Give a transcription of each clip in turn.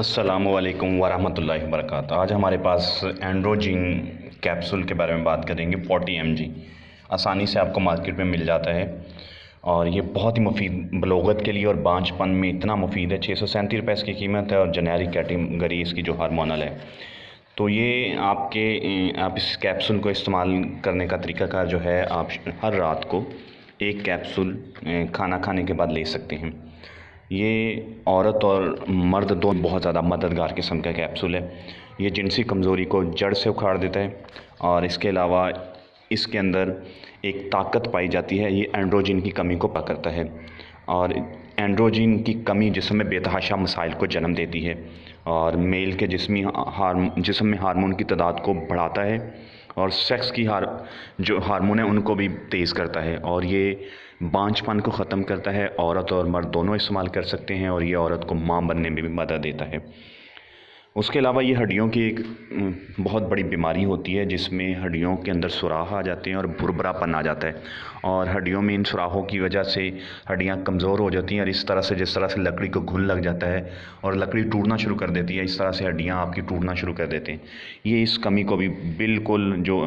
السلام علیکم ورحمۃ اللہ وبرکاتہ آج ہمارے پاس اینڈروجین کیپسول کے بارے میں بات کریں گے فورٹی ایم جی آسانی سے آپ کو مارکیٹ میں مل جاتا ہے اور یہ بہت ہی مفید بلوغت کے لیے اور بانچ پن میں اتنا مفید ہے چھ سو سینتی روپے اس کی قیمت ہے اور کیٹیگری اس کی جو ہارمونل ہے تو یہ آپ کے آپ اس کیپسول کو استعمال کرنے کا طریقہ کار جو ہے آپ ہر رات کو ایک کیپسول کھانا کھانے کے بعد لے سکتے ہیں یہ عورت اور مرد دونوں بہت زیادہ مددگار قسم کا کیپسول ہے یہ جنسی کمزوری کو جڑ سے اکھاڑ دیتا ہے اور اس کے علاوہ اس کے اندر ایک طاقت پائی جاتی ہے یہ اینڈروجن کی کمی کو کرتا ہے اور اینڈروجن کی کمی جسم میں بیتہاشا مسائل کو جنم دیتی ہے اور میل کے جسمی جسم میں ہارمون کی تعداد کو بڑھاتا ہے اور سیکس کی ہار جو ہارمون ہے ان کو بھی تیز کرتا ہے اور یہ بانچ پان کو ختم کرتا ہے عورت اور مرد دونوں استعمال کر سکتے ہیں اور یہ عورت کو ماں بننے میں بھی مدد دیتا ہے اس کے علاوہ یہ ہڈیوں کی ایک بہت بڑی بیماری ہوتی ہے جس میں ہڈیوں کے اندر سوراخ آ جاتے ہیں اور بربرا پن آ جاتا ہے اور ہڈیوں میں ان سراہوں کی وجہ سے ہڈیاں کمزور ہو جاتی ہیں اور اس طرح سے جس طرح سے لکڑی کو گھن لگ جاتا ہے اور لکڑی ٹوٹنا شروع کر دیتی ہے اس طرح سے ہڈیاں آپ کی ٹوٹنا شروع کر دیتے ہیں یہ اس کمی کو بھی بالکل جو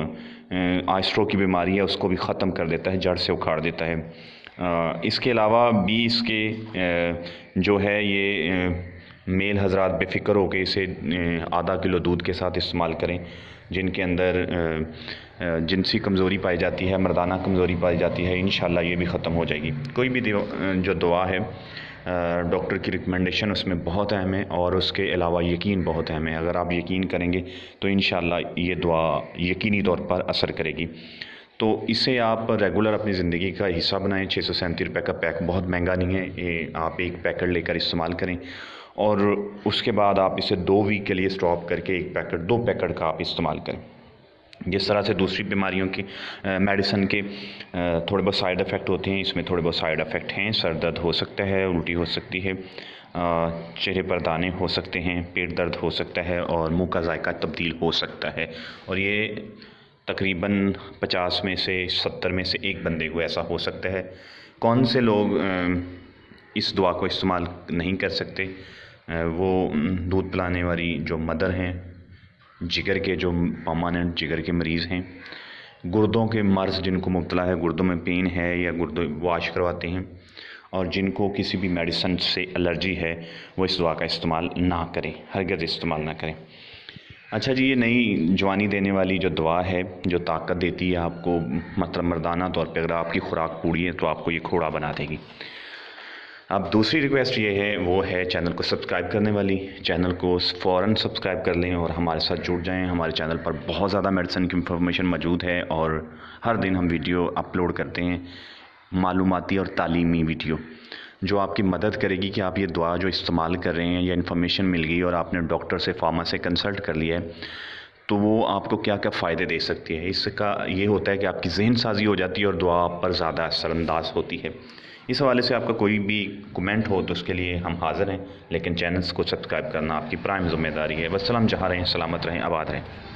آئسٹرو کی بیماری ہے اس کو بھی ختم کر دیتا ہے جڑ سے اکھاڑ دیتا ہے اس کے علاوہ بھی اس کے جو ہے یہ میل حضرات بے فکر ہو کے اسے آدھا کلو دودھ کے ساتھ استعمال کریں جن کے اندر جنسی کمزوری پائی جاتی ہے مردانہ کمزوری پائی جاتی ہے انشاءاللہ یہ بھی ختم ہو جائے گی کوئی بھی جو دعا ہے ڈاکٹر کی ریکمنڈیشن اس میں بہت اہم ہے اور اس کے علاوہ یقین بہت اہم ہے اگر آپ یقین کریں گے تو انشاءاللہ یہ دعا یقینی طور پر اثر کرے گی تو اسے آپ ریگولر اپنی زندگی کا حصہ بنائیں چھ سو سینتی روپے کا پیک بہت مہنگا نہیں ہے یہ آپ ایک پیکٹ لے کر استعمال کریں اور اس کے بعد آپ اسے دو ویک کے لیے سٹاپ کر کے ایک پیکٹ دو پیکٹ کا آپ استعمال کریں جس طرح سے دوسری بیماریوں کی میڈیسن کے تھوڑے بہت سائیڈ افیکٹ ہوتے ہیں اس میں تھوڑے بہت سائیڈ افیکٹ ہیں سر درد ہو سکتا ہے الٹی ہو سکتی ہے چہرے پر دانے ہو سکتے ہیں پیٹ درد ہو سکتا ہے اور منہ کا ذائقہ تبدیل ہو سکتا ہے اور یہ تقریباً پچاس میں سے ستر میں سے ایک بندے کو ایسا ہو سکتا ہے کون سے لوگ اس دعا کو استعمال نہیں کر سکتے وہ دودھ پلانے والی جو مدر ہیں جگر کے جو پاماننٹ جگر کے مریض ہیں گردوں کے مرض جن کو مبتلا ہے گردوں میں پین ہے یا گردوں واش کرواتے ہیں اور جن کو کسی بھی میڈیسن سے الرجی ہے وہ اس دعا کا استعمال نہ کریں ہرگز استعمال نہ کریں اچھا جی یہ نئی جوانی دینے والی جو دعا ہے جو طاقت دیتی ہے آپ کو مطلب مردانہ طور پہ اگر آپ کی خوراک پوری ہے تو آپ کو یہ کھوڑا بنا دے گی اب دوسری ریکویسٹ یہ ہے وہ ہے چینل کو سبسکرائب کرنے والی چینل کو فوراً سبسکرائب کر لیں اور ہمارے ساتھ جڑ جائیں ہمارے چینل پر بہت زیادہ میڈیسن کی انفارمیشن موجود ہے اور ہر دن ہم ویڈیو اپلوڈ کرتے ہیں معلوماتی اور تعلیمی ویڈیو جو آپ کی مدد کرے گی کہ آپ یہ دعا جو استعمال کر رہے ہیں یا انفارمیشن مل گئی اور آپ نے ڈاکٹر سے فارما سے کنسلٹ کر لیا ہے تو وہ آپ کو کیا کیا فائدے دے سکتی ہے اس کا یہ ہوتا ہے کہ آپ کی ذہن سازی ہو جاتی ہے اور دعا آپ پر زیادہ اثر انداز ہوتی ہے اس حوالے سے آپ کا کوئی بھی کومنٹ ہو تو اس کے لیے ہم حاضر ہیں لیکن چینلز کو سبسکرائب کرنا آپ کی پرائم ذمہ داری ہے بس سلام رہیں سلامت رہیں آباد رہیں